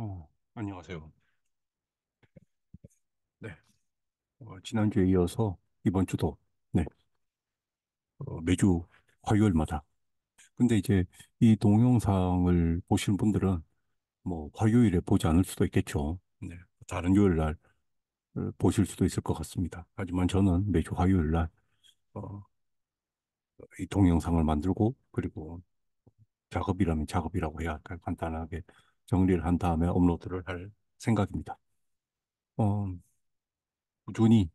어, 안녕하세요. 음. 네. 어, 지난주에 이어서 이번 주도 네, 어, 매주 화요일마다. 근데 이제 이 동영상을 보시는 분들은 뭐 화요일에 보지 않을 수도 있겠죠. 네. 다른 요일 날 어, 보실 수도 있을 것 같습니다. 하지만 저는 매주 화요일 날 어, 이 동영상을 만들고 그리고 작업이라면 작업이라고 해야 할까요? 간단하게 정리를 한 다음에 업로드를 할 생각입니다. 어, 꾸준히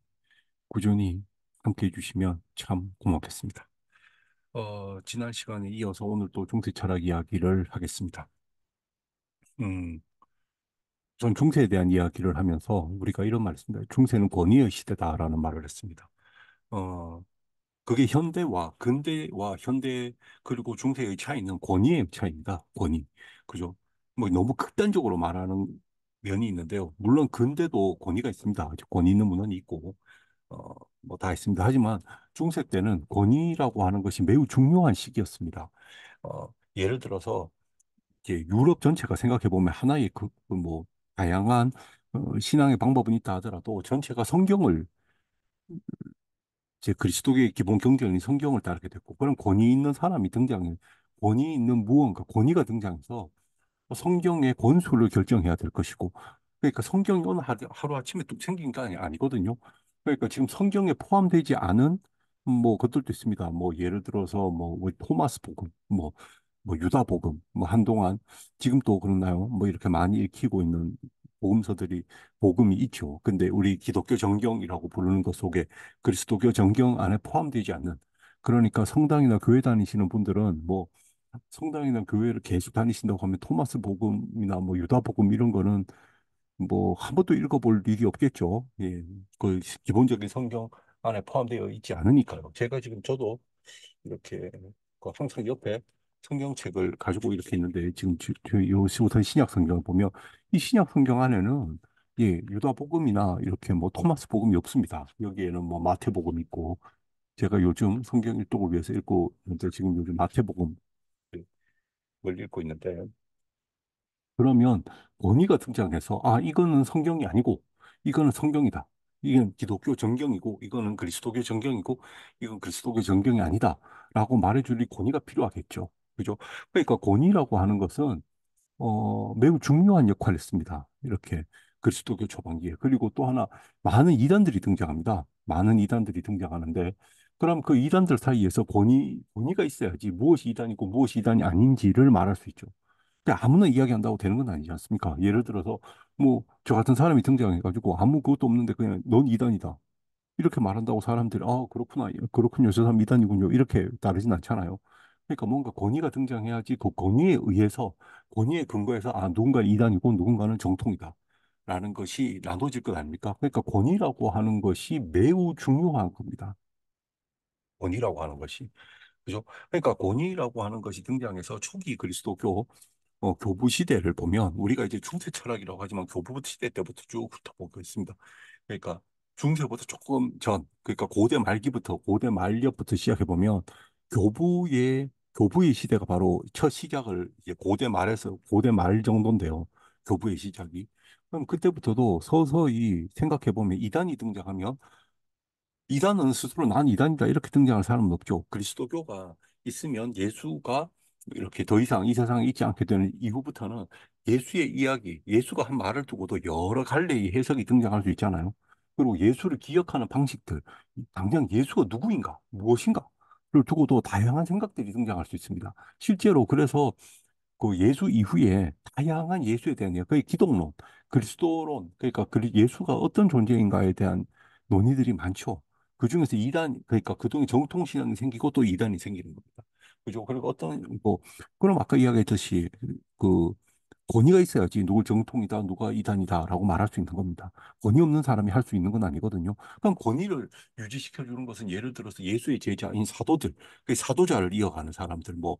꾸준히 함께 해주시면 참 고맙겠습니다. 어, 지난 시간에 이어서 오늘 또 중세철학 이야기를 하겠습니다. 음, 전 중세에 대한 이야기를 하면서 우리가 이런 말을 했습니다. 중세는 권위의 시대다라는 말을 했습니다. 어, 그게 현대와 근대와 현대 그리고 중세의 차이는 권위의 차이입니다. 권위. 그죠? 뭐 너무 극단적으로 말하는 면이 있는데요. 물론 근대도 권위가 있습니다. 권위 있는 문헌이 있고 어, 뭐 다 있습니다. 하지만 중세 때는 권위라고 하는 것이 매우 중요한 시기였습니다. 어, 예를 들어서 이제 유럽 전체가 생각해 보면 하나의 그뭐 그 다양한 어, 신앙의 방법은 있다 하더라도 전체가 성경을 이제 그리스도의 교 기본 경전인 성경을 따르게 됐고 그런 권위 있는 사람이 등장해 권위 있는 무언가 권위가 등장해서 성경의 권수를 결정해야 될 것이고 그러니까 성경이 오늘 하루아침에 뚝 생긴 게 아니거든요. 그러니까 지금 성경에 포함되지 않은 뭐 것들도 있습니다. 뭐 예를 들어서 뭐, 뭐 토마스 복음, 뭐, 뭐 유다 복음, 뭐 한동안 지금 도 그렇나요? 뭐 이렇게 많이 읽히고 있는 복음서들이 복음이 있죠. 근데 우리 기독교 정경이라고 부르는 것 속에 그리스도교 정경 안에 포함되지 않는 그러니까 성당이나 교회 다니시는 분들은 뭐 성당이나 교회를 계속 다니신다고 하면 토마스 복음이나 뭐 유다 복음 이런 거는 뭐 한 번도 읽어볼 일이 없겠죠. 예, 그 기본적인 성경 안에 포함되어 있지 않으니까요. 그렇죠. 제가 지금 저도 이렇게 그 항상 옆에 성경책을 가지고 이렇게 있는데 지금 요 시부터 신약 성경을 보면 이 신약 성경 안에는 예, 유다 복음이나 이렇게 뭐 토마스 복음이 없습니다. 여기에는 뭐 마태 복음 있고 제가 요즘 성경 일독을 위해서 읽고 있는데 지금 요즘 마태복음 걸 읽고 있는데 그러면 권위가 등장해서 아 이거는 성경이 아니고 이거는 성경이다. 이건 기독교 정경이고 이거는 그리스도교 정경이고 이건 그리스도교 정경이 아니다라고 말해줄 권위가 필요하겠죠. 그죠? 그러니까 권위라고 하는 것은 어, 매우 중요한 역할을 했습니다. 이렇게 그리스도교 초반기에 그리고 또 하나 많은 이단들이 등장합니다. 많은 이단들이 등장하는데 그럼 그 이단들 사이에서 권위, 권위가 있어야지 무엇이 이단이고 무엇이 이단이 아닌지를 말할 수 있죠. 근데 아무나 이야기한다고 되는 건 아니지 않습니까? 예를 들어서 뭐 저 같은 사람이 등장해가지고 아무 그것도 없는데 그냥 넌 이단이다. 이렇게 말한다고 사람들이 아 그렇구나 그렇군요 저 사람 이단이군요 이렇게 따르진 않잖아요. 그러니까 뭔가 권위가 등장해야지 그 권위에 의해서 권위에 근거해서 아누군가 이단이고 누군가는 정통이다. 라는 것이 나눠질 것 아닙니까? 그러니까 권위라고 하는 것이 매우 중요한 겁니다. 권위라고 하는 것이 그죠? 그러니까 권위라고 하는 것이 등장해서 초기 그리스도교 어, 교부 시대를 보면 우리가 이제 중세 철학이라고 하지만 교부 시대 때부터 쭉 훑어보고 있습니다. 그러니까 중세부터 조금 전, 그러니까 고대 말기부터 고대 말렵부터 시작해 보면 교부의 교부의 시대가 바로 첫 시작을 이제 고대 말에서 고대 말 정도인데요. 교부의 시작이 그럼 그때부터도 서서히 생각해 보면 이단이 등장하면 이단은 스스로 난 이단이다 이렇게 등장할 사람은 없죠. 그리스도교가 있으면 예수가 이렇게 더 이상 이 세상에 있지 않게 되는 이후부터는 예수의 이야기, 예수가 한 말을 두고도 여러 갈래의 해석이 등장할 수 있잖아요. 그리고 예수를 기억하는 방식들, 당장 예수가 누구인가, 무엇인가를 두고도 다양한 생각들이 등장할 수 있습니다. 실제로 그래서 그 예수 이후에 다양한 예수에 대한 거의 기독론, 그리스도론, 그러니까 예수가 어떤 존재인가에 대한 논의들이 많죠. 그 중에서 이단 그러니까 그동안 정통신앙이 생기고 또 이단이 생기는 겁니다. 그죠? 그리고 어떤, 뭐, 그럼 아까 이야기했듯이, 그, 권위가 있어야지 누굴 정통이다, 누가 이단이다라고 말할 수 있는 겁니다. 권위 없는 사람이 할 수 있는 건 아니거든요. 그럼 권위를 유지시켜 주는 것은 예를 들어서 예수의 제자인 사도들, 그 사도자를 이어가는 사람들, 뭐,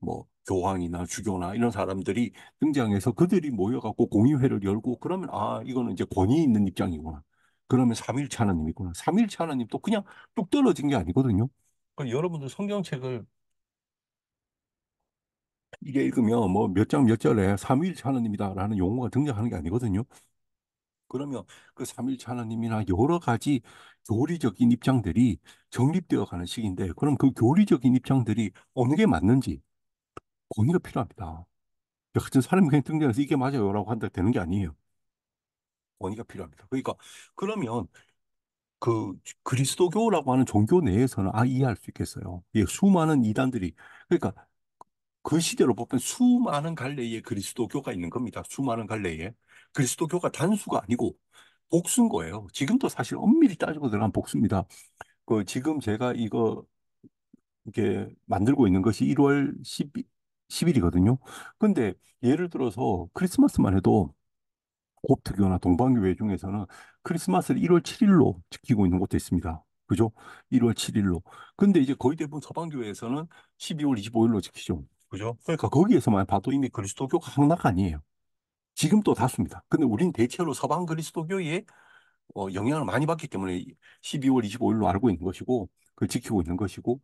뭐, 교황이나 주교나 이런 사람들이 등장해서 그들이 모여갖고 공의회를 열고 그러면 아, 이거는 이제 권위 있는 입장이구나. 그러면 삼일차 하나님 있구나. 삼일차하나님또 그냥 뚝 떨어진 게 아니거든요. 그러 여러분들 성경책을 이게 읽으면 뭐 몇 장 몇 절에 삼일차 하나님이다라는 용어가 등장하는 게 아니거든요. 그러면 그삼일차 하나님이나 여러 가지 교리적인 입장들이 정립되어 가는 시기인데 그럼 그 교리적인 입장들이 어느 게 맞는지 권위가 필요합니다. 같은 사람이 그냥 등장해서 이게 맞아요라고 한다 되는 게 아니에요. 원의가 필요합니다. 그러니까 그러면 그 그리스도교라고 하는 종교 내에서는 아 이해할 수 있겠어요. 예, 수많은 이단들이 그러니까 그 시대로 보면 수많은 갈래의 그리스도교가 있는 겁니다. 수많은 갈래의 그리스도교가 단수가 아니고 복수인 거예요. 지금도 사실 엄밀히 따지고 들어간 복수입니다. 그 지금 제가 이거 이게 만들고 있는 것이 1월 1 10일이거든요. 근데 예를 들어서 크리스마스만 해도 곱트교나 동방교회 중에서는 크리스마스를 1월 7일로 지키고 있는 곳도 있습니다. 그죠? 1월 7일로. 근데 이제 거의 대부분 서방교회에서는 12월 25일로 지키죠. 그죠? 그러니까 거기에서만 봐도 이미 그리스도교가 항락 아니에요. 지금도 다수입니다. 근데 우린 대체로 서방 그리스도교의 어, 영향을 많이 받기 때문에 12월 25일로 알고 있는 것이고, 그걸 지키고 있는 것이고,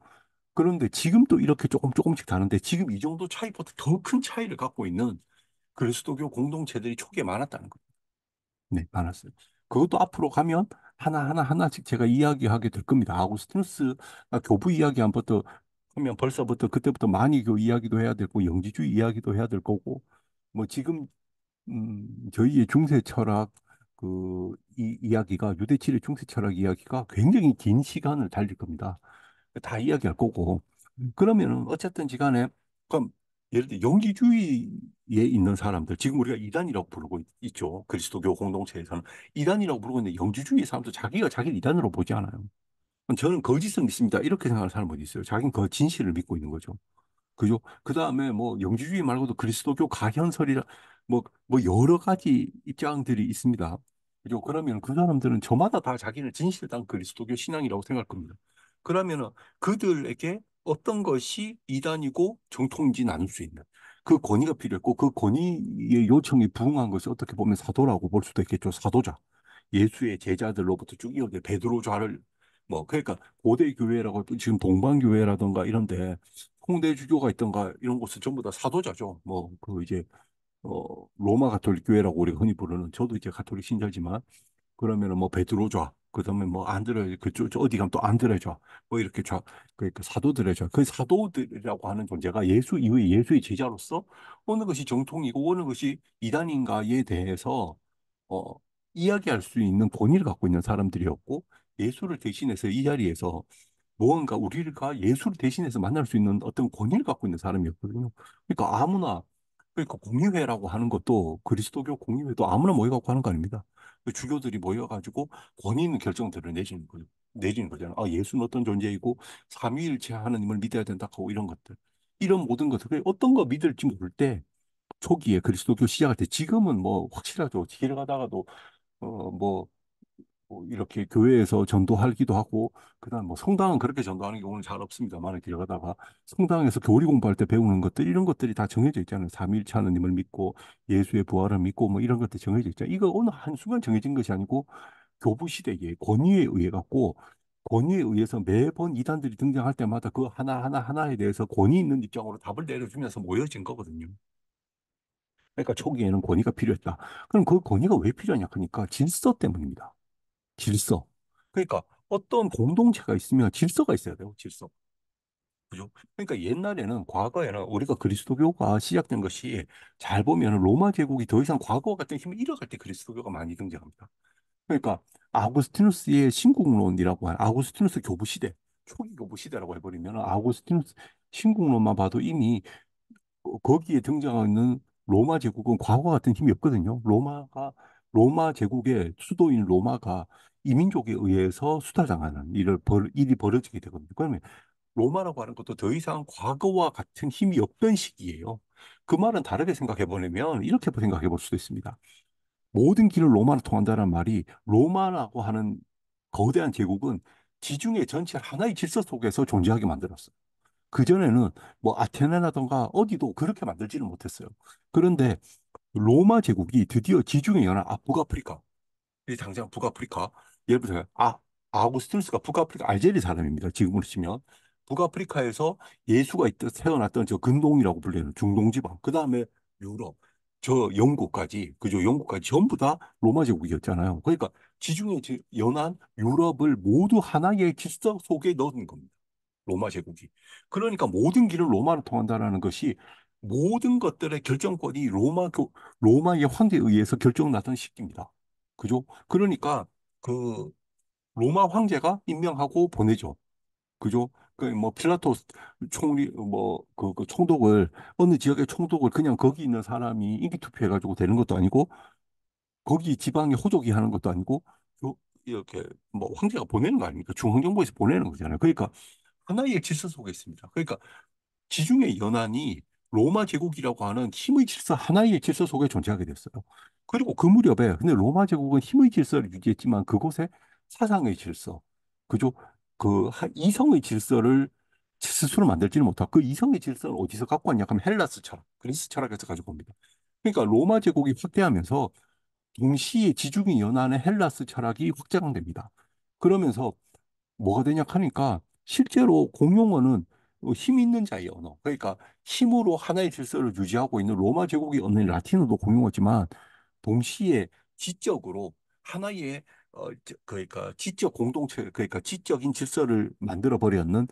그런데 지금도 이렇게 조금 조금씩 다른데 지금 이 정도 차이보다 더 큰 차이를 갖고 있는 그리스도교 공동체들이 초기에 많았다는 거죠. 네, 많았어요. 그것도 앞으로 가면 하나하나 하나씩 제가 이야기하게 될 겁니다. 아우스티누스가 교부 이야기 한부터 하면 벌써부터 그때부터 많이교 그 이야기도 해야 되고 영지주의 이야기도 해야 될 거고 뭐 지금 음, 저희의 중세 철학 그이 이야기가 유대치의 중세 철학 이야기가 굉장히 긴 시간을 달릴 겁니다. 다 이야기할 거고 그러면은 어쨌든 시간에 그럼 예를 들어 영지주의에 있는 사람들 지금 우리가 이단이라고 부르고 있죠. 그리스도교 공동체에서는 이단이라고 부르고 있는데 영지주의 사람도 자기가 자기를 이단으로 보지 않아요. 저는 거짓을 믿습니다. 이렇게 생각하는 사람 어 있어요? 자기는 그 진실을 믿고 있는 거죠. 그죠? 그 다음에 뭐 영지주의 말고도 그리스도교 가현설이라 뭐, 뭐 여러 가지 입장들이 있습니다. 그죠? 그러면 그 사람들은 저마다 다 자기는 진실당 그리스도교 신앙이라고 생각합니다 그러면은 그들에게 어떤 것이 이단이고 정통인지 나눌 수 있는 그 권위가 필요했고 그 권위의 요청이 부응한 것이 어떻게 보면 사도라고 볼 수도 있겠죠. 사도자. 예수의 제자들로부터 쭉 이어져 베드로 좌를 뭐 그러니까 고대 교회라고 지금 동방 교회라든가 이런데 홍대 주교가 있던가 이런 곳은 전부 다 사도자죠. 뭐그 이제 어 로마 가톨릭 교회라고 우리가 흔히 부르는 저도 이제 가톨릭 신자지만 그러면은 뭐 베드로좌 뭐 그 다음에 뭐 안드레 들 그쪽 어디 가면 또 안들어야죠뭐 이렇게 저, 그러 그 사도들의죠. 그 사도들이라고 하는 존재가 예수 이후에 예수의 제자로서 어느 것이 정통이고 어느 것이 이단인가에 대해서 어, 이야기할 수 있는 권위를 갖고 있는 사람들이었고 예수를 대신해서 이 자리에서 무언가 우리가 예수를 대신해서 만날 수 있는 어떤 권위를 갖고 있는 사람이었거든요. 그러니까 아무나 그러니까 공의회라고 하는 것도 그리스도교 공의회도 아무나 모여갖고 하는 거 아닙니다. 그 주교들이 모여가지고 권위 있는 결정들을 내리는 거죠. 내리는 거잖아요. 아, 예수는 어떤 존재이고 삼위일체 하나님을 믿어야 된다 하고 이런 것들. 이런 모든 것들. 어떤 거 믿을지 모를 때 초기에 그리스도교 시작할 때 지금은 뭐 확실하죠. 길 가다가도 어, 뭐뭐 이렇게 교회에서 전도하기도 하고 그다음 뭐 성당은 그렇게 전도하는 경우는 잘 없습니다만 길어가다가 성당에서 교리 공부할 때 배우는 것들 이런 것들이 다 정해져 있잖아요. 삼일차 하나님을 믿고 예수의 부활을 믿고 뭐 이런 것들 정해져 있죠. 이거 어느 한 순간 정해진 것이 아니고 교부 시대에 권위에 의해 갖고 권위에 의해서 매번 이단들이 등장할 때마다 그 하나하나 하나에 대해서 권위 있는 입장으로 답을 내려주면서 모여진 거거든요. 그러니까 초기에는 권위가 필요했다. 그럼 그 권위가 왜 필요하냐? 그러니까 질서 때문입니다. 질서. 그러니까 어떤 공동체가 있으면 질서가 있어야 돼요. 질서. 그죠? 그러니까 옛날에는 과거에는 우리가 그리스도교가 시작된 것이 잘 보면 로마 제국이 더 이상 과거와 같은 힘을 잃어갈 때 그리스도교가 많이 등장합니다. 그러니까 아구스티누스의 신국론이라고 하는 아구스티누스 교부 시대, 초기 교부 시대라고 해버리면 아구스티누스 신국론만 봐도 이미 거기에 등장하는 로마 제국은 과거 와 같은 힘이 없거든요. 로마가 로마 제국의 수도인 로마가 이민족에 의해서 수탈당하는 일을 벌, 일이 벌어지게 되거든요. 그러면 로마라고 하는 것도 더 이상 과거와 같은 힘이 없던 시기예요. 그 말은 다르게 생각해 보려면 이렇게 생각해 볼 수도 있습니다. 모든 길을 로마로 통한다는 말이 로마라고 하는 거대한 제국은 지중해 전체 하나의 질서 속에서 존재하게 만들었어요. 그전에는 뭐 아테네라던가 어디도 그렇게 만들지는 못했어요. 그런데 로마 제국이 드디어 지중해 연안, 아, 북아프리카. 이 당장 북아프리카. 예를 들어서, 아, 아우구스티누스가 북아프리카 알제리 사람입니다. 지금으로 치면. 북아프리카에서 예수가 있던, 태어났던 저 근동이라고 불리는 중동지방. 그 다음에 유럽, 저 영국까지, 그죠? 영국까지 전부 다 로마 제국이었잖아요. 그러니까 지중해 연안 유럽을 모두 하나의 질서 속에 넣은 겁니다. 로마 제국이. 그러니까 모든 길은 로마로 통한다라는 것이 모든 것들의 결정권이 로마 교, 로마의 황제에 의해서 결정났던 시기입니다. 그죠? 그러니까 그 로마 황제가 임명하고 보내죠. 그죠? 그뭐 필라토 총리 뭐그 그 총독을 어느 지역의 총독을 그냥 거기 있는 사람이 인기 투표해 가지고 되는 것도 아니고 거기 지방의 호족이 하는 것도 아니고 이렇게 뭐 황제가 보내는 거 아닙니까? 중앙정부에서 보내는 거잖아요. 그러니까 하나의 질서 속에 있습니다. 그러니까 지중해 연안이 로마 제국이라고 하는 힘의 질서 하나의 질서 속에 존재하게 됐어요. 그리고 그 무렵에 근데 로마 제국은 힘의 질서를 유지했지만 그곳에 사상의 질서, 그죠? 그 이성의 질서를 스스로 만들지는 못하고 그 이성의 질서를 어디서 갖고 왔냐 하면 헬라스 철학, 그리스 철학에서 가지고 옵니다. 그러니까 로마 제국이 확대하면서 동시에 지중해 연안의 헬라스 철학이 확장됩니다. 그러면서 뭐가 되냐 하니까 실제로 공용어는 어, 힘 있는 자의 언어. 그러니까 힘으로 하나의 질서를 유지하고 있는 로마 제국이 없는 라틴어도 공용어지만 동시에 지적으로 하나의 어, 그러니까 지적 공동체, 그러니까 지적인 질서를 만들어 버렸는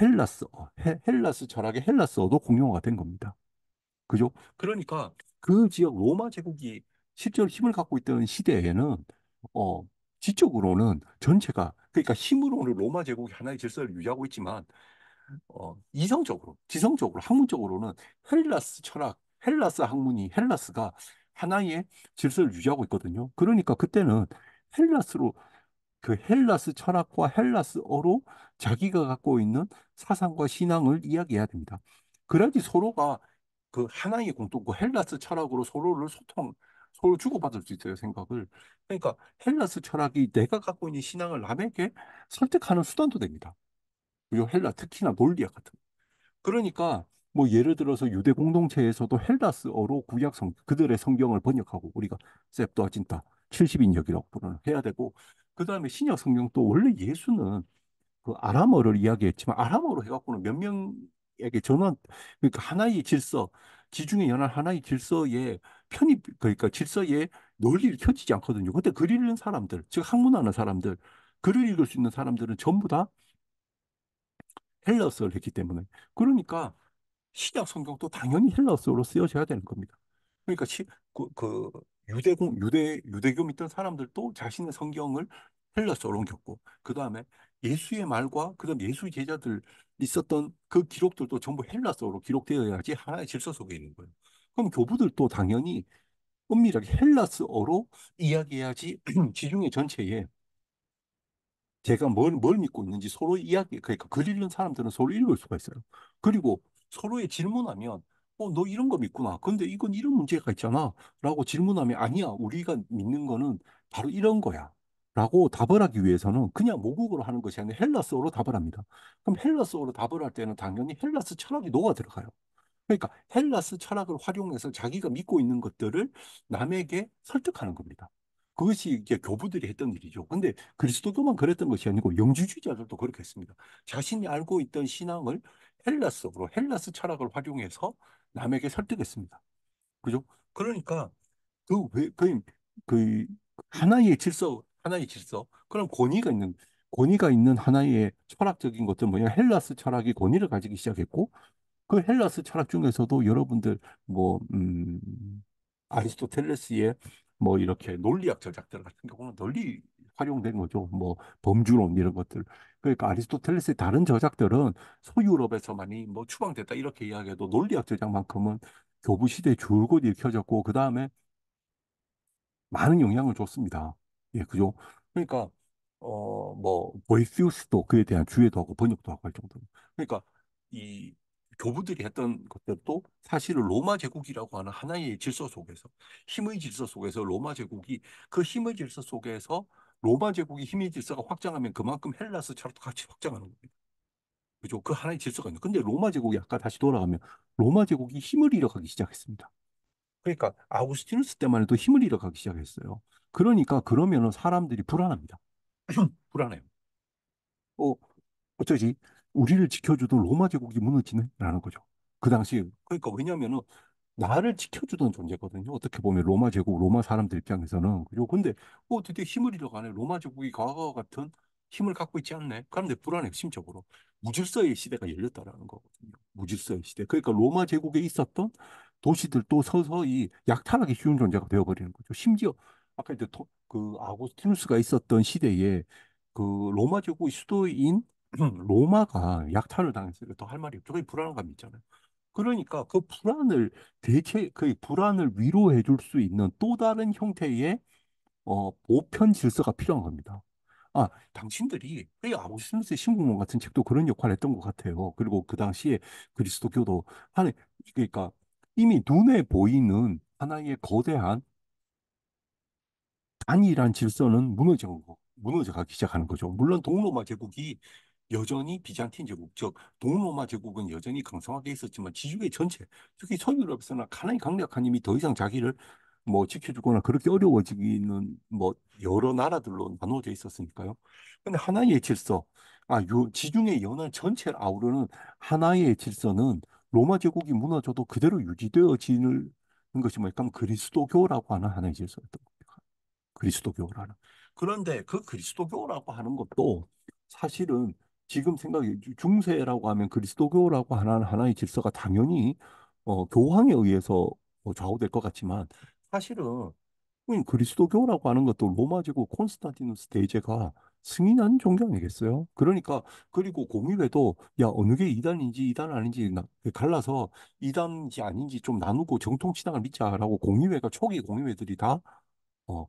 헬라스, 어, 헬, 헬라스 철학의 헬라스어도 공용어가 된 겁니다. 그죠? 그러니까 그 지역 로마 제국이 실제로 힘을 갖고 있던 시대에는 어, 지적으로는 전체가 그러니까 힘으로는 로마 제국이 하나의 질서를 유지하고 있지만 어, 이성적으로, 지성적으로 학문적으로는 헬라스 철학, 헬라스 학문이 헬라스가 하나의 질서를 유지하고 있거든요. 그러니까 그때는 헬라스로 그 헬라스 철학과 헬라스어로 자기가 갖고 있는 사상과 신앙을 이야기해야 됩니다. 그래야지 서로가 그 하나의 공통고 그 헬라스 철학으로 서로를 소통, 서로 주고받을 수 있어요, 생각을. 그러니까 헬라스 철학이 내가 갖고 있는 신앙을 남에게 설득하는 수단도 됩니다. 요 헬라 특히나 논리학 같은 그러니까 뭐 예를 들어서 유대 공동체에서도 헬라스어로 구약 성 그들의 성경을 번역하고 우리가 셉도아진타 70인역이라고 부르는 해야 되고 그 다음에 신약 성경도 원래 예수는 그 아람어를 이야기했지만 아람어로 해갖고는 몇 명에게 전원 그러니까 하나의 질서 지중해 연안 하나의 질서에 편입 그러니까 질서에 논리를 켜지지 않거든요. 그때 글 읽는 사람들 즉 학문하는 사람들 글을 읽을 수 있는 사람들은 전부 다 헬라어를 했기 때문에 그러니까 신약 성경도 당연히 헬라어로 쓰여져야 되는 겁니다. 그러니까 시, 그, 그 유대공 유대 유대교 믿던 사람들도 자신의 성경을 헬라어로 옮겼고 그 다음에 예수의 말과 그다음 예수 제자들 있었던 그 기록들도 전부 헬라어로 기록되어야지 하나의 질서 속에 있는 거예요. 그럼 교부들도 당연히 엄밀하게 헬라스어로 이야기해야지 지중해 전체에 제가 뭘, 뭘 믿고 있는지 서로 이야기, 그러니까 글 읽는 사람들은 서로 읽을 수가 있어요. 그리고 서로의 질문하면, 어, 너 이런 거 믿구나. 근데 이건 이런 문제가 있잖아. 라고 질문하면, 아니야. 우리가 믿는 거는 바로 이런 거야. 라고 답을 하기 위해서는 그냥 모국어로 하는 것이 아니라 헬라스어로 답을 합니다. 그럼 헬라스어로 답을 할 때는 당연히 헬라스 철학이 녹아 들어가요. 그러니까 헬라스 철학을 활용해서 자기가 믿고 있는 것들을 남에게 설득하는 겁니다. 그것이 이제 교부들이 했던 일이죠. 근데 그리스도교만 그랬던 것이 아니고 영주주의자들도 그렇게 했습니다. 자신이 알고 있던 신앙을 헬라스로 헬라스 철학을 활용해서 남에게 설득했습니다. 그죠? 그러니까 그왜그그 그, 그 하나의 질서 하나의 질서 그런 권위가 있는 권위가 있는 하나의 철학적인 것들 뭐냐 헬라스 철학이 권위를 가지기 시작했고 그 헬라스 철학 중에서도 여러분들 뭐 음, 아리스토텔레스의 뭐 이렇게 논리학 저작들 같은 경우는 널리 활용된 거죠. 뭐 범주론 이런 것들. 그러니까 아리스토텔레스의 다른 저작들은 소유럽에서만이 뭐 추방됐다 이렇게 이야기해도 논리학 저작만큼은 교부 시대에 줄곧 일으켜졌고 그 다음에 많은 영향을 줬습니다. 예, 그죠? 그러니까 어뭐 보이시우스도 그에 대한 주의도 하고 번역도 하고 할 정도로. 그러니까 이 교부들이 했던 것들도 사실은 로마 제국이라고 하는 하나의 질서 속에서 힘의 질서 속에서 로마 제국이 그 힘의 질서 속에서 로마 제국이 힘의 질서가 확장하면 그만큼 헬라스 차로도 같이 확장하는 겁니다. 그죠? 그 하나의 질서가 있는. 근데 로마 제국이 아까 다시 돌아가면 로마 제국이 힘을 잃어가기 시작했습니다. 그러니까 아우스티누스 때만 해도 힘을 잃어가기 시작했어요. 그러니까 그러면 사람들이 불안합니다. 불안해요. 어, 어쩌지? 우리를 지켜주던 로마 제국이 무너지는라는 거죠. 그 당시 그러니까 왜냐면은 나를 지켜주던 존재거든요. 어떻게 보면 로마 제국, 로마 사람들 입장에서는 그리고 근데 뭐 어 드디어 힘을 잃어가네. 로마 제국이 과거와 같은 힘을 갖고 있지 않네. 그런데 불안해 핵심적으로 무질서의 시대가 열렸다라는 거거든요. 무질서의 시대. 그러니까 로마 제국에 있었던 도시들도 서서히 약탈하기 쉬운 존재가 되어버리는 거죠. 심지어 아까 이제 도, 그 아고스티누스가 있었던 시대에 그 로마 제국의 수도인 로마가 약탈을 당했으니까 더할 말이 없죠. 그불안감 있잖아요. 그러니까 그 불안을 대체 그 불안을 위로해 줄 수 있는 또 다른 형태의 어, 보편 질서가 필요한 겁니다. 아, 당신들이 이 아우슈비츠 신공원 같은 책도 그런 역할을 했던 것 같아요. 그리고 그 당시에 그리스도교도 하는 그러니까 이미 눈에 보이는 하나의 거대한 단일한 질서는 무너져 무너져 가기 시작하는 거죠. 물론 동로마 제국이 여전히 비잔틴 제국, 즉 동로마 제국은 여전히 강성하게 있었지만 지중해 전체, 특히 서유럽에서는 가난이 강력한 힘이 더 이상 자기를 뭐 지켜주거나 그렇게 어려워지기는 뭐 여러 나라들로 나누어져 있었으니까요. 근데 하나의 질서, 아, 요 지중해 연안 전체를 아우르는 하나의 질서는 로마 제국이 무너져도 그대로 유지되어지는 것이 뭐 약간 그리스도교라고 하는 하나의 질서였던 겁니다. 그리스도교라는. 그런데 그 그리스도교라고 하는 것도 사실은 지금 생각이 중세라고 하면 그리스도교라고 하는 하나의 질서가 당연히 어, 교황에 의해서 뭐 좌우될 것 같지만 사실은 음, 그리스도교라고 하는 것도 로마 제국 콘스탄티누스 대제가 승인한 종교 아니겠어요? 그러니까 그리고 공립에도 야 어느 게 이단인지 이단 아닌지 갈라서 이단인지 아닌지 좀 나누고 정통 신앙을 믿자라고 공립회가 초기 공립회들이 다 어,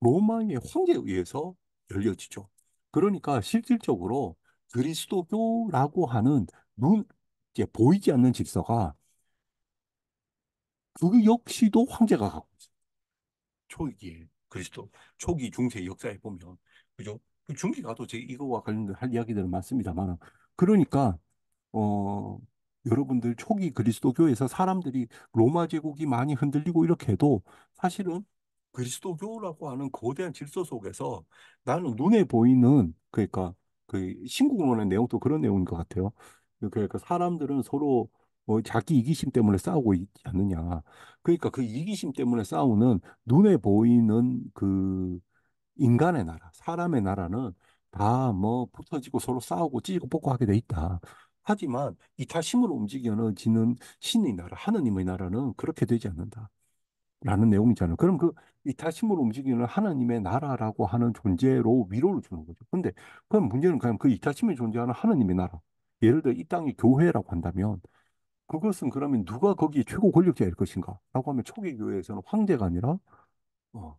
로마의 황제에 의해서 열려지죠. 그러니까 실질적으로 그리스도교라고 하는 눈 이제 보이지 않는 질서가 그 역시도 황제가 갖고 있어요. 초기 에 그리스도 초기 중세 역사에 보면 그죠? 그 중기 가도 제 이거와 관련된 할 이야기들은 많습니다만 그러니까 어 여러분들 초기 그리스도교에서 사람들이 로마 제국이 많이 흔들리고 이렇게 해도 사실은 그리스도교라고 하는 거대한 질서 속에서 나는 눈에 보이는 그러니까 그 신국론의 내용도 그런 내용인 것 같아요. 그러니까 사람들은 서로 뭐 자기 이기심 때문에 싸우고 있지 않느냐. 그러니까 그 이기심 때문에 싸우는 눈에 보이는 그 인간의 나라, 사람의 나라는 다 뭐 붙어지고 서로 싸우고 찢고 뽑고 하게 돼 있다. 하지만 이타심으로 움직여지는 신의 나라, 하느님의 나라는 그렇게 되지 않는다. 라는 내용이잖아요. 그럼 그 이타심으로 움직이는 하나님의 나라라고 하는 존재로 위로를 주는 거죠. 근데 그럼 문제는 그냥 그 이타심이 존재하는 하나님의 나라. 예를 들어 이 땅이 교회라고 한다면 그것은 그러면 누가 거기 에 최고 권력자일 것인가? 라고 하면 초기 교회에서는 황제가 아니라 어,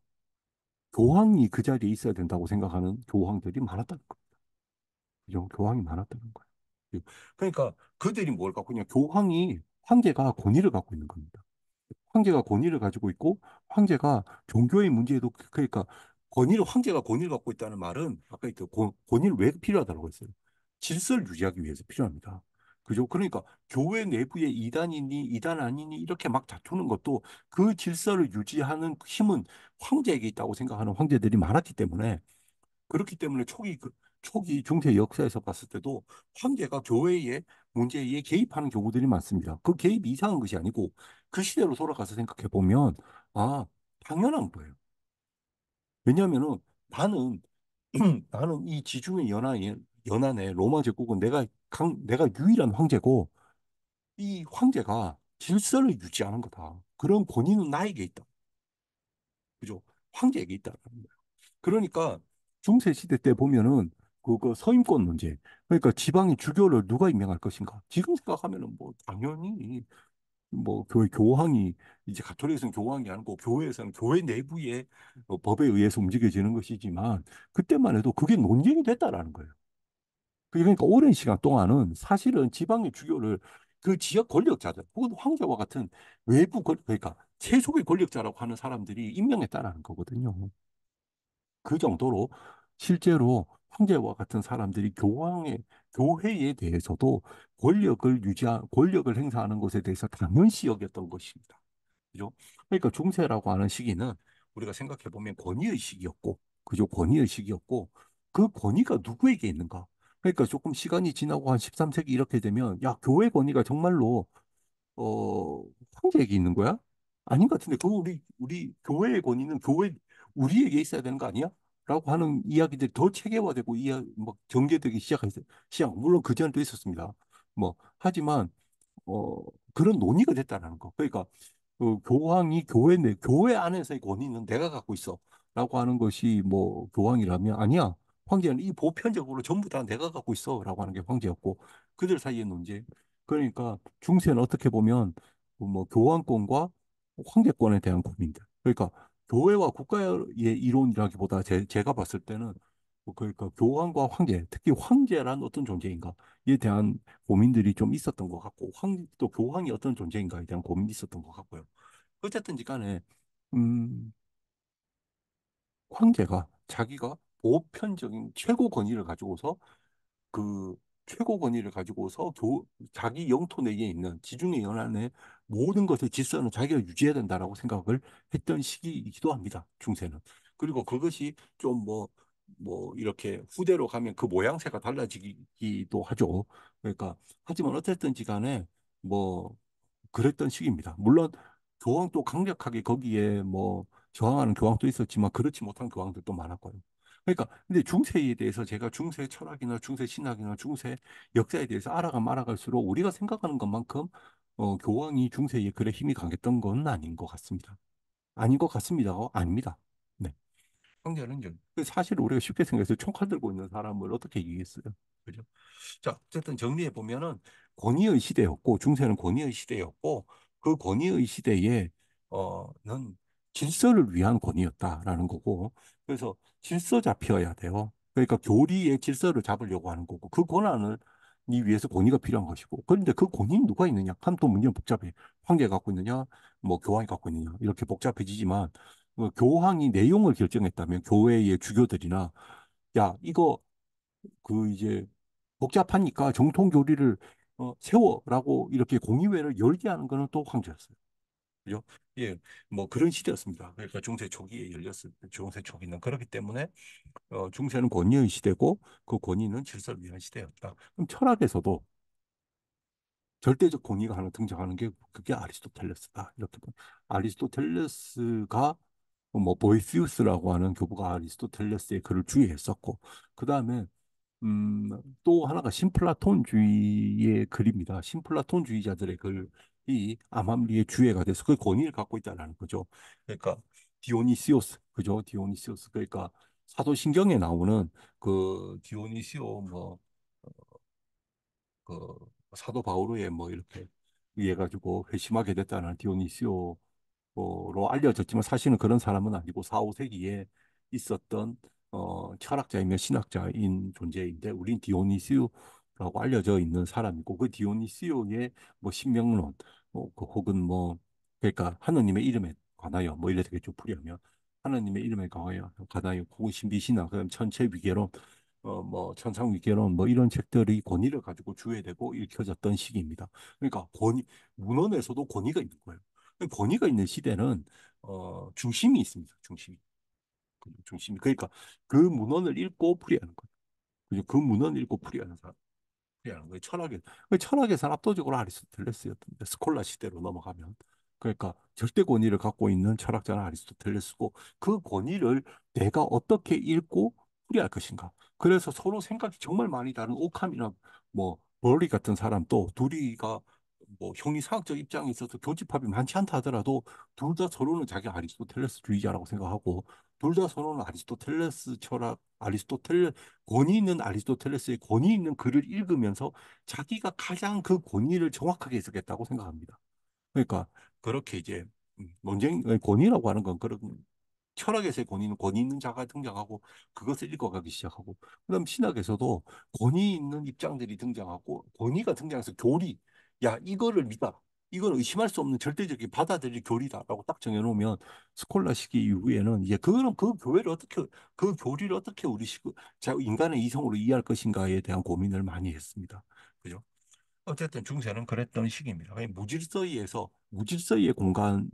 교황이 그 자리에 있어야 된다고 생각하는 교황들이 많았다는 겁니다. 그죠? 교황이 많았다는 거예요. 예. 그러니까 그들이 뭘 갖고 있냐? 교황이 황제가 권위를 갖고 있는 겁니다. 황제가 권위를 가지고 있고 황제가 종교의 문제에도 그, 그러니까 권위를 황제가 권위를 갖고 있다는 말은 아까 그 권위를 왜 필요하다고 했어요? 질서를 유지하기 위해서 필요합니다. 그죠? 그러니까 교회 내부의 이단이니 이단 아니니 이렇게 막 다투는 것도 그 질서를 유지하는 힘은 황제에게 있다고 생각하는 황제들이 많았기 때문에 그렇기 때문에 초기 초기 중세 역사에서 봤을 때도 황제가 교회의 문제에 개입하는 경우들이 많습니다. 그 개입이 상한 것이 아니고 그 시대로 돌아가서 생각해 보면 아 당연한 거예요. 왜냐하면은 나는 나는 이 지중해 연안에 연안에 로마 제국은 내가 강, 내가 유일한 황제고 이 황제가 질서를 유지하는 거다. 그런 권위는 나에게 있다. 그죠? 황제에게 있다는 거예요. 그러니까 중세 시대 때 보면은 그거 서임권 문제. 그러니까 지방의 주교를 누가 임명할 것인가? 지금 생각하면은 뭐 당연히 뭐 교회 교황이 이제 가톨릭에서는 교황이 아니고 교회에서는 교회 내부의 어 법에 의해서 움직여지는 것이지만 그때만 해도 그게 논쟁이 됐다라는 거예요. 그러니까 오랜 시간 동안은 사실은 지방의 주교를 그 지역 권력자들 혹은 황제와 같은 외부 권력, 그러니까 세속의 권력자라고 하는 사람들이 임명했다라는 거거든요. 그 정도로 실제로 황제와 같은 사람들이 교황의 교회에 대해서도 권력을 유지한 권력을 행사하는 것에 대해서 당연시 여겼던 것입니다. 그죠? 그러니까 중세라고 하는 시기는 우리가 생각해 보면 권위의 시기였고, 그죠? 권위의 시기였고 그 권위가 누구에게 있는가? 그러니까 조금 시간이 지나고 한 13세기 이렇게 되면 야 교회 권위가 정말로 어 황제에게 있는 거야? 아닌 것 같은데 그럼 우리 우리 교회의 권위는 교회 우리에게 있어야 되는 거 아니야? 라고 하는 이야기들이 더 체계화되고 이야 막 전개되기 시작했어요. 시작 물론 그 전에도 있었습니다. 뭐 하지만 어 그런 논의가 됐다는 거. 그러니까 그 교황이 교회 내 교회 안에서의 권위는 내가 갖고 있어라고 하는 것이 뭐 교황이라면 아니야. 황제는 이 보편적으로 전부 다 내가 갖고 있어라고 하는 게 황제였고 그들 사이의 논쟁. 그러니까 중세는 어떻게 보면 뭐 교황권과 황제권에 대한 고민들. 그러니까 교회와 국가의 이론이라기보다 제, 제가 봤을 때는 뭐 그러니까 교황과 황제, 특히 황제란 어떤 존재인가에 대한 고민들이 좀 있었던 것 같고, 황, 또 교황이 어떤 존재인가에 대한 고민이 있었던 것 같고요. 어쨌든지 간에, 음, 황제가 자기가 보편적인 최고 권위를 가지고서 그 최고 권위를 가지고서 교, 자기 영토 내에 있는 지중해 연안의 모든 것의 질서는 자기가 유지해야 된다라고 생각을 했던 시기이기도 합니다. 중세는. 그리고 그것이 좀 뭐, 뭐, 이렇게 후대로 가면 그 모양새가 달라지기도 하죠. 그러니까, 하지만 어쨌든지 간에 뭐, 그랬던 시기입니다. 물론, 교황도 강력하게 거기에 뭐, 저항하는 교황도 있었지만, 그렇지 못한 교황들도 많았고요. 그러니까 근데 중세에 대해서 제가 중세 철학이나 중세 신학이나 중세 역사에 대해서 알아가말아갈수록 우리가 생각하는 것만큼 어, 교황이 중세에 그래 힘이 강했던 건 아닌 것 같습니다. 아닌 것 같습니다. 어, 아닙니다. 네. 황제는요. 그 사실 우리가 쉽게 생각해서 총칼 들고 있는 사람을 어떻게 이기겠어요? 그죠? 자, 어쨌든 정리해 보면은 권위의 시대였고 중세는 권위의 시대였고 그 권위의 시대에 어는 질서를 위한 권위였다라는 거고 그래서 질서 잡혀야 돼요. 그러니까 교리의 질서를 잡으려고 하는 거고 그 권한을 이 위해서 권위가 필요한 것이고 그런데 그 권위는 누가 있느냐 하면 또 문제는 복잡해 황제가 갖고 있느냐 뭐 교황이 갖고 있느냐 이렇게 복잡해지지만 그 교황이 내용을 결정했다면 교회의 주교들이나 야 이거 그 이제 복잡하니까 정통 교리를 어, 세워라고 이렇게 공의회를 열게 하는 거는 또 황제였어요. 그죠? 예, 뭐 그런 시대였습니다. 그러니까 중세 초기에 열렸을 때 중세 초기는 그렇기 때문에 어, 중세는 권위의 시대고 그 권위는 질서를 위한 시대였다. 그럼 철학에서도 절대적 권위가 하나 등장하는 게 그게 아리스토텔레스다. 이렇게 아리스토텔레스가 뭐보이스우스라고 하는 교부가 아리스토텔레스의 글을 주의했었고 그 다음에 음, 또 하나가 심플라톤주의의 글입니다. 심플라톤주의자들의글 이 암암리의 주애가 돼서 그 권위를 갖고 있다라는 거죠. 그러니까 디오니시오스 그죠? 디오니시오스 그러니까 사도신경에 나오는 그 디오니시오 뭐그 어, 사도 바오로의 뭐 이렇게 의해 가지고 회심하게 됐다는 디오니시오로 알려졌지만 사실은 그런 사람은 아니고 4, 5세기에 있었던 어, 철학자이며 신학자인 존재인데 우린 디오니시오 라고 알려져 있는 사람이고 그 디오니시오의 뭐 신명론 뭐 그 혹은 뭐 그러니까 하느님의 이름에 관하여 뭐이렇서좀 풀이하면 하느님의 이름에 관하여 관하여 혹은 신비신학 그다음 천체 위계론 어 뭐 천상 위계론 뭐 이런 책들이 권위를 가지고 주회되고 읽혀졌던 시기입니다. 그러니까 권위 문헌에서도 권위가 있는 거예요. 권위가 있는 시대는 어 중심이 있습니다. 중심이 중심이 그러니까 그 문헌을 읽고 풀이하는 거예요. 그 문헌을 읽고 풀이하는 사람. 이라는 거예요. 철학에 철학에선 압도적으로 아리스토텔레스였던데 스콜라 시대로 넘어가면 그러니까 절대 권위를 갖고 있는 철학자는 아리스토텔레스고 그 권위를 내가 어떻게 읽고 풀이할 것인가. 그래서 서로 생각이 정말 많이 다른 오캄이나 뭐 버리 같은 사람 또 둘이가 뭐형이사학적 입장에 있어서 교집합이 많지 않다 하더라도 둘 다 서로는 자기 아리스토텔레스 주의자라고 생각하고 둘 다 서로는 아리스토텔레스 철학, 아리스토텔레 권위 있는 아리스토텔레스의 권위 있는 글을 읽으면서 자기가 가장 그 권위를 정확하게 해석했다고 생각합니다. 그러니까 그렇게 이제 음, 논쟁 의 권위라고 하는 건 그런 철학에서의 권위는 권위 있는 자가 등장하고 그것을 읽어가기 시작하고 그다음 신학에서도 권위 있는 입장들이 등장하고 권위가 등장해서 교리 야 이거를 믿다 이건 의심할 수 없는 절대적인 받아들일 교리다라고 딱 정해놓으면 스콜라 시기 이후에는 이제 그거는그 교회를 어떻게 그 교리를 어떻게 우리 시구 인간의 이성으로 이해할 것인가에 대한 고민을 많이 했습니다. 그죠? 어쨌든 중세는 그랬던 시기입니다. 그러니까 무질서에서 무질서의 공간을에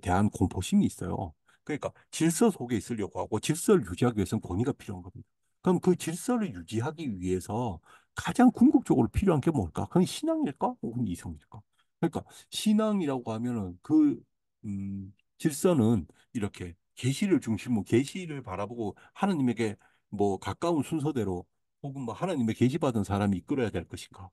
대한 공포심이 있어요. 그러니까 질서 속에 있으려고 하고 질서를 유지하기 위해서는 권위가 필요한 겁니다. 그럼 그 질서를 유지하기 위해서 가장 궁극적으로 필요한 게 뭘까? 그건 신앙일까? 혹은 어, 이성일까? 그러니까 신앙이라고 하면은 그 음, 질서는 이렇게 계시를 중심으로 계시를 바라보고 하나님에게 뭐 가까운 순서대로 혹은 뭐 하나님의 계시 받은 사람이 이끌어야 될 것인가?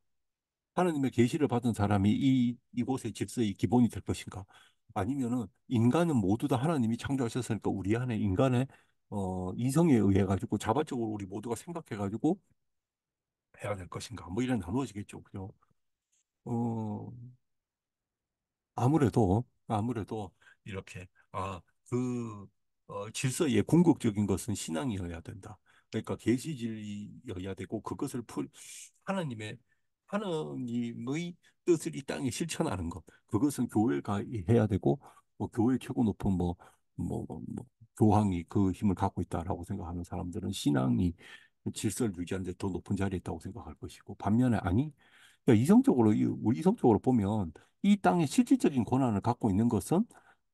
하나님의 계시를 받은 사람이 이 이곳의 질서의 기본이 될 것인가? 아니면은 인간은 모두 다 하나님이 창조하셨으니까 우리 안에 인간의 어, 이성에 의해 가지고 자발적으로 우리 모두가 생각해 가지고 해야 될 것인가 뭐 이런 나누어지겠죠 그죠 어 아무래도 아무래도 이렇게 아그 어, 질서의 궁극적인 것은 신앙이어야 된다 그러니까 계시 진리여야 되고 그것을 풀 하나님의 하나님의 뜻을 이 땅에 실천하는 것 그것은 교회가 해야 되고 뭐 교회 최고 높은 뭐뭐 뭐, 뭐, 뭐, 교황이 그 힘을 갖고 있다라고 생각하는 사람들은 신앙이 질서를 유지하는데 더 높은 자리에 있다고 생각할 것이고 반면에 아니 그러니까 이성적으로 우리 이성적으로 보면 이 땅에 실질적인 권한을 갖고 있는 것은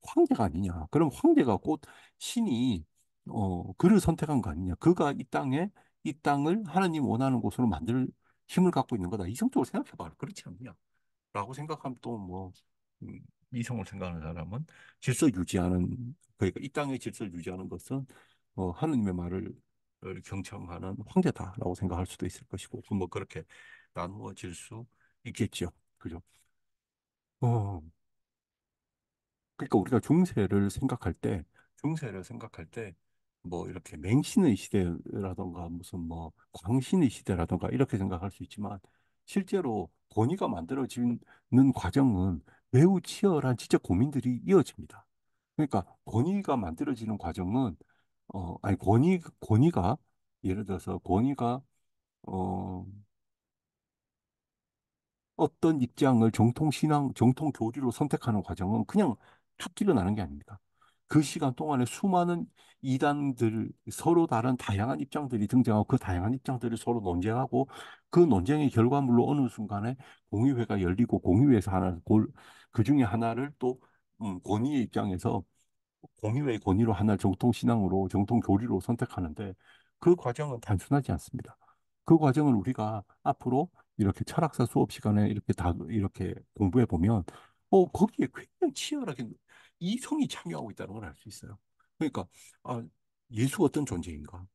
황제가 아니냐 그럼 황제가 곧 신이 어 그를 선택한 거 아니냐 그가 이 땅에 이 땅을 하나님 원하는 곳으로 만들 힘을 갖고 있는 거다 이성적으로 생각해봐 그렇지 않냐라고 생각하면 또뭐 음, 이성을 생각하는 사람은 질서 유지하는 그러니까 이 땅의 질서를 유지하는 것은 어, 하느님의 말을 를 경청하는 황제다라고 생각할 수도 있을 것이고 그 뭐 그렇게 나누어질 수 있겠죠. 그죠? 어. 그러니까 우리가 중세를 생각할 때 중세를 생각할 때 뭐 이렇게 맹신의 시대라던가 무슨 뭐 광신의 시대라던가 이렇게 생각할 수 있지만 실제로 권위가 만들어지는 과정은 매우 치열한 진짜 고민들이 이어집니다. 그러니까 권위가 만들어지는 과정은 어, 아니, 권위, 권위가, 예를 들어서 권위가, 어, 어떤 입장을 정통 신앙, 정통 교리로 선택하는 과정은 그냥 툭뛰러나는게 아닙니다. 그 시간 동안에 수많은 이단들, 서로 다른 다양한 입장들이 등장하고 그 다양한 입장들이 서로 논쟁하고 그 논쟁의 결과물로 어느 순간에 공의회가 열리고 공의회에서 하나, 골- 그 중에 하나를 또 음, 권위의 입장에서 공유의 권위로 하나 정통 신앙으로 정통 교리로 선택하는데 그 과정은 단순하지 않습니다. 그 과정을 우리가 앞으로 이렇게 철학사 수업 시간에 이렇게 다 이렇게 공부해 보면 어 거기에 굉장히 치열하게 이성이 참여하고 있다는 걸 알 수 있어요. 그러니까 아 예수 어떤 존재인가?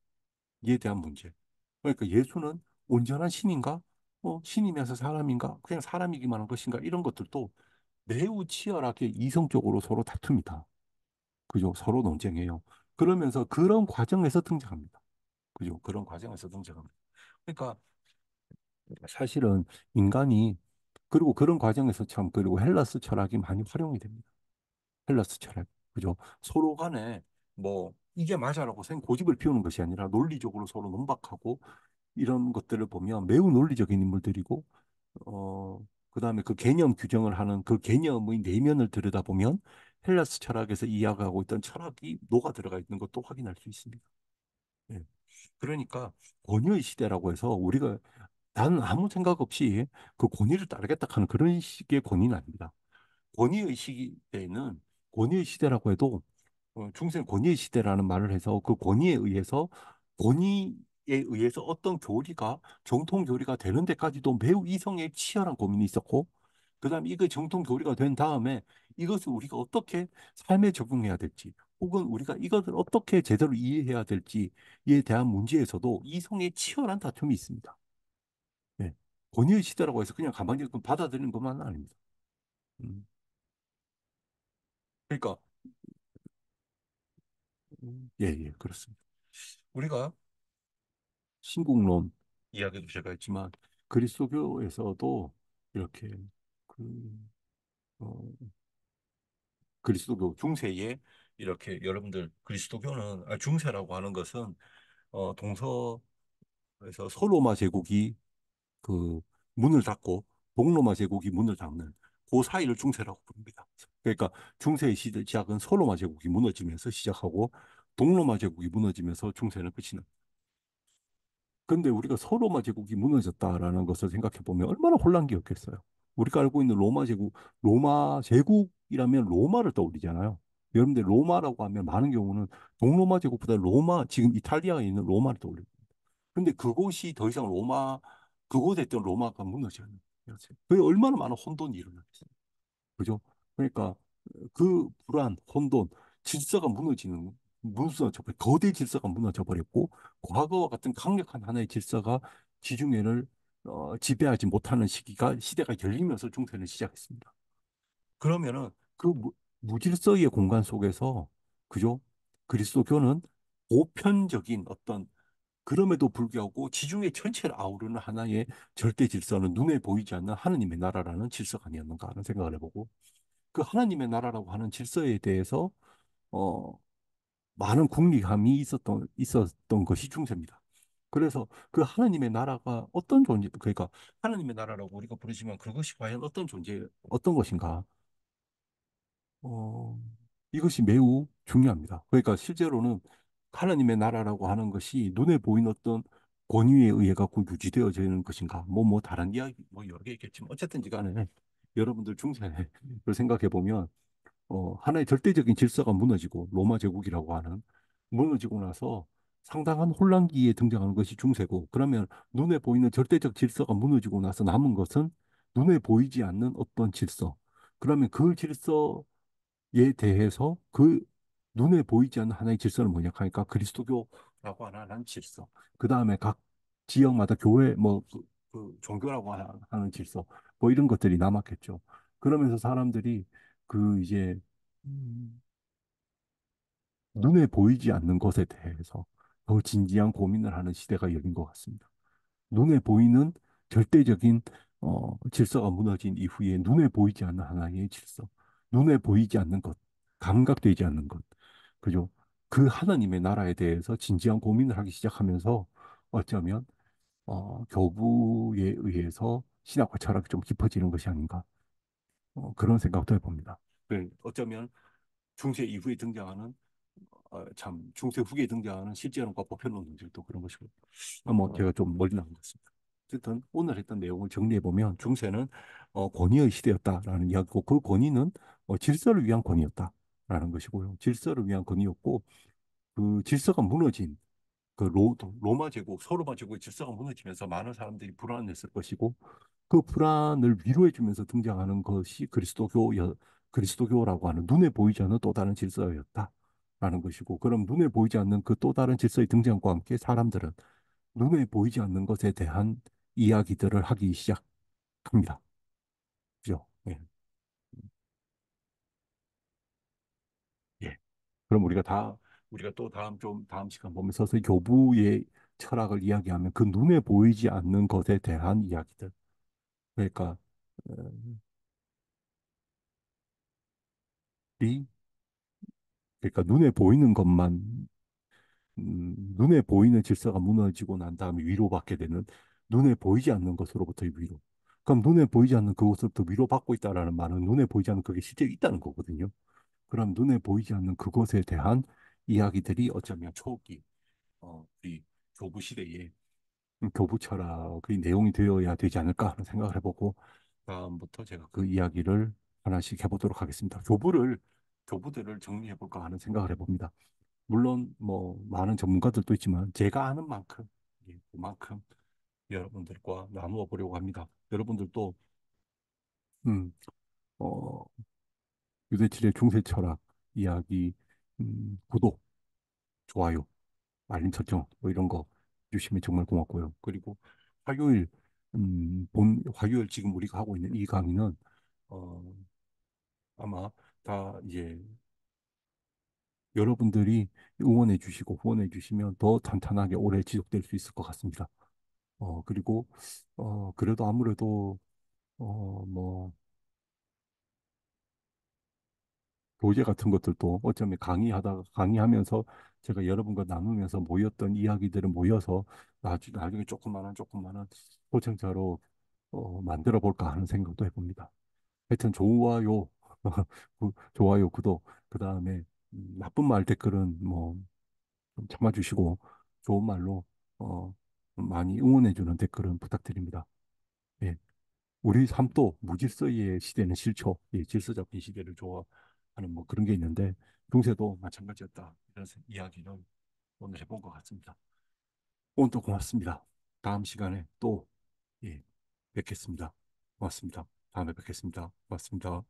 이에 대한 문제. 그러니까 예수는 온전한 신인가? 어, 신이면서 사람인가? 그냥 사람이기만 한 것인가? 이런 것들도 매우 치열하게 이성적으로 서로 다툽니다. 그죠? 서로 논쟁해요. 그러면서 그런 과정에서 등장합니다. 그죠? 그런 과정에서 등장합니다. 그러니까 사실은 인간이 그리고 그런 과정에서 참 그리고 헬라스 철학이 많이 활용이 됩니다. 헬라스 철학. 그죠? 서로 간에 뭐 이게 맞아라고 생 고집을 피우는 것이 아니라 논리적으로 서로 논박하고 이런 것들을 보면 매우 논리적인 인물들이고 어 그다음에 그 개념 규정을 하는 그 개념의 내면을 들여다보면 헬라스 철학에서 이야기하고 있던 철학이 녹아 들어가 있는 것도 확인할 수 있습니다. 네. 그러니까 권유의 시대라고 해서 우리가 난 아무 생각 없이 그 권위를 따르겠다 하는 그런 식의 권위는 아닙니다. 권위의 시대는 권위의 시대라고 해도 어, 중생 권위의 시대라는 말을 해서 그 권위에 의해서 권위에 의해서 어떤 교리가 정통 교리가 되는 데까지도 매우 이성의 치열한 고민이 있었고 그 다음 에 이거 정통 교리가 된 다음에 이것을 우리가 어떻게 삶에 적응해야 될지 혹은 우리가 이것을 어떻게 제대로 이해해야 될지에 대한 문제에서도 이성의 치열한 다툼이 있습니다. 네. 권위의 시대라고 해서 그냥 가만히 받아들이는 것만 아닙니다. 음. 그러니까 예, 예, 그렇습니다. 우리가 신국론 이야기도 제가 했지만 그리스도교에서도 이렇게 그, 어, 그리스도교 중세에 이렇게 여러분들 그리스도교는 아, 중세라고 하는 것은 어, 동서에서 서로마 제국이 그 문을 닫고 동로마 제국이 문을 닫는 그 사이를 중세라고 부릅니다. 그러니까 중세의 시작은 서로마 제국이 무너지면서 시작하고 동로마 제국이 무너지면서 중세는 끝이 납니다. 근데 우리가 서로마 제국이 무너졌다라는 것을 생각해 보면 얼마나 혼란기였겠어요. 우리가 알고 있는 로마 제국, 로마 제국이라면 로마를 떠올리잖아요. 여러분들 로마라고 하면 많은 경우는 동로마 제국보다 로마, 지금 이탈리아에 있는 로마를 떠올립니다. 그런데 그곳이 더 이상 로마, 그곳에 있던 로마가 무너져요. 그렇죠. 그게 얼마나 많은 혼돈이 일어나겠어요. 그죠? 그러니까 그 불안, 혼돈, 질서가 무너지는 무너져 거대 질서가 무너져버렸고 과거와 같은 강력한 하나의 질서가 지중해를 어, 지배하지 못하는 시기가 시대가 열리면서 중세는 시작했습니다. 그러면은 그 무질서의 공간 속에서 그죠? 그리스도교는 보편적인 어떤 그럼에도 불구하고 지중해 전체를 아우르는 하나의 절대 질서는 눈에 보이지 않는 하나님의 나라라는 질서가 아니었는가 하는 생각을 해보고 그 하나님의 나라라고 하는 질서에 대해서 어 많은 국리감이 있었던 있었던 것이 중세입니다. 그래서 그 하나님의 나라가 어떤 존재, 그러니까 하나님의 나라라고 우리가 부르지만 그것이 과연 어떤 존재, 어떤 것인가? 어, 이것이 매우 중요합니다. 그러니까 실제로는 하나님의 나라라고 하는 것이 눈에 보이는 어떤 권위에 의해 갖고 유지되어져있는 것인가? 뭐, 뭐, 다른 이야기, 뭐, 여러 개 있겠지만, 어쨌든지 간에 여러분들 중세를 생각해 보면, 어, 하나의 절대적인 질서가 무너지고, 로마 제국이라고 하는, 무너지고 나서 상당한 혼란기에 등장하는 것이 중세고 그러면 눈에 보이는 절대적 질서가 무너지고 나서 남은 것은 눈에 보이지 않는 어떤 질서 그러면 그 질서에 대해서 그 눈에 보이지 않는 하나의 질서를 뭐냐 하니까 그리스도교라고 하는 질서 그 다음에 각 지역마다 교회 뭐 그, 그 종교라고 하는 질서 뭐 이런 것들이 남았겠죠 그러면서 사람들이 그 이제 음. 눈에 보이지 않는 것에 대해서 더 진지한 고민을 하는 시대가 열린 것 같습니다. 눈에 보이는 절대적인 어, 질서가 무너진 이후에 눈에 보이지 않는 하나의 질서, 눈에 보이지 않는 것, 감각되지 않는 것, 그죠? 그 하나님의 나라에 대해서 진지한 고민을 하기 시작하면서 어쩌면 어, 교부에 의해서 신학과 철학이 좀 깊어지는 것이 아닌가 어, 그런 생각도 해봅니다. 네, 어쩌면 중세 이후에 등장하는 아, 참 중세 후기에 등장하는 실제론과 보편론들도 그런 것이고 아, 뭐 음. 제가 좀 멀리 나온 것 같습니다. 어쨌든 오늘 했던 내용을 정리해 보면 중세는 어, 권위의 시대였다라는 이야기고 그 권위는 어, 질서를 위한 권위였다라는 것이고요. 질서를 위한 권위였고 그 질서가 무너진 그 로, 로마 제국, 서로마 제국의 질서가 무너지면서 많은 사람들이 불안했을 것이고 그 불안을 위로해 주면서 등장하는 것이 그리스도교 그리스도교라고 하는 눈에 보이지 않는 또 다른 질서였다. 라는 것이고 그럼 눈에 보이지 않는 그 또 다른 질서의 등장과 함께 사람들은 눈에 보이지 않는 것에 대한 이야기들을 하기 시작합니다. 그죠? 예. 예. 그럼 우리가 다 우리가 또 다음 좀 다음 시간 보면서 교부의 철학을 이야기하면 그 눈에 보이지 않는 것에 대한 이야기들. 그러니까 음, 그러니까 눈에 보이는 것만 음, 눈에 보이는 질서가 무너지고 난 다음에 위로받게 되는 눈에 보이지 않는 것으로부터의 위로. 그럼 눈에 보이지 않는 그것으로부터 위로받고 있다라는 말은 눈에 보이지 않는 그게 실제 있다는 거거든요. 그럼 눈에 보이지 않는 그것에 대한 이야기들이 어쩌면 초기 어, 우리 교부 시대의 음, 교부 철학의 내용이 되어야 되지 않을까 하는 생각을 해보고 다음부터 제가 그 이야기를 하나씩 해보도록 하겠습니다. 교부를 교부들을 정리해 볼까 하는 생각을 해봅니다. 물론 뭐 많은 전문가들도 있지만 제가 아는 만큼 예, 그만큼 여러분들과 나누어 보려고 합니다. 여러분들도 음, 어, 유대칠의 중세 철학 이야기 음, 구독, 좋아요, 알림 설정 뭐 이런 거 주시면 정말 고맙고요. 그리고 화요일 음, 본 화요일 지금 우리가 하고 있는 이 강의는 어, 아마 다 이제 여러분들이 응원해 주시고 후원해 주시면 더 탄탄하게 오래 지속될 수 있을 것 같습니다. 어, 그리고, 어, 그래도 아무래도, 어, 뭐, 교재 같은 것들도 어쩌면 강의하다가 강의하면서 제가 여러분과 나누면서 모였던 이야기들을 모여서 나중, 나중에 조금만한 조금만한 소청자로 어, 만들어 볼까 하는 생각도 해봅니다. 하여튼 좋아요, 좋아요, 구독, 그 다음에 음, 나쁜 말 댓글은 뭐 참아주시고 좋은 말로 어, 많이 응원해주는 댓글은 부탁드립니다. 예. 우리 삶도 무질서의 시대는 싫죠. 예, 질서 잡힌 시대를 좋아하는 뭐 그런 게 있는데 중세도 마찬가지였다. 이런 이야기를 오늘 해본 것 같습니다. 오늘도 고맙습니다. 다음 시간에 또 예, 뵙겠습니다. 고맙습니다. 다음에 뵙겠습니다. 고맙습니다.